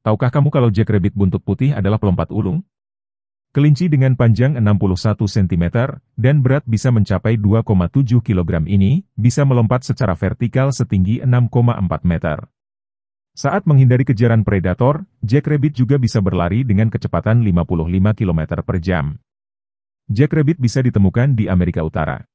Tahukah kamu kalau Jack Rabbit buntut putih adalah pelompat ulung? Kelinci dengan panjang 61 cm dan berat bisa mencapai 2,7 kg ini, bisa melompat secara vertikal setinggi 6,4 meter. Saat menghindari kejaran predator, Jack Rabbit juga bisa berlari dengan kecepatan 55 km per jam. Jack Rabbit bisa ditemukan di Amerika Utara.